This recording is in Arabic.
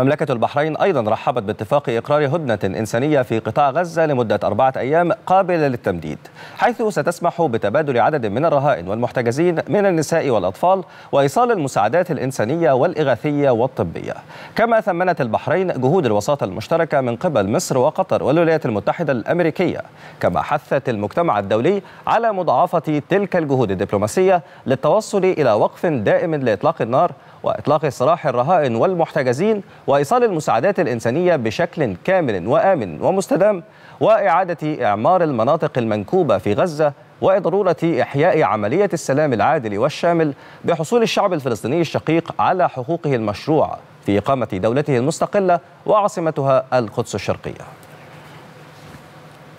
مملكة البحرين أيضا رحبت باتفاق إقرار هدنة إنسانية في قطاع غزة لمدة أربعة أيام قابلة للتمديد حيث ستسمح بتبادل عدد من الرهائن والمحتجزين من النساء والأطفال وإيصال المساعدات الإنسانية والإغاثية والطبية كما ثمنت البحرين جهود الوساطة المشتركة من قبل مصر وقطر والولايات المتحدة الأمريكية كما حثت المجتمع الدولي على مضاعفة تلك الجهود الدبلوماسية للتوصل إلى وقف دائم لإطلاق النار وإطلاق سراح الرهائن والمحتجزين وإيصال المساعدات الإنسانية بشكل كامل وآمن ومستدام وإعادة إعمار المناطق المنكوبة في غزة وضرورة إحياء عملية السلام العادل والشامل بحصول الشعب الفلسطيني الشقيق على حقوقه المشروعة في إقامة دولته المستقلة وعاصمتها القدس الشرقية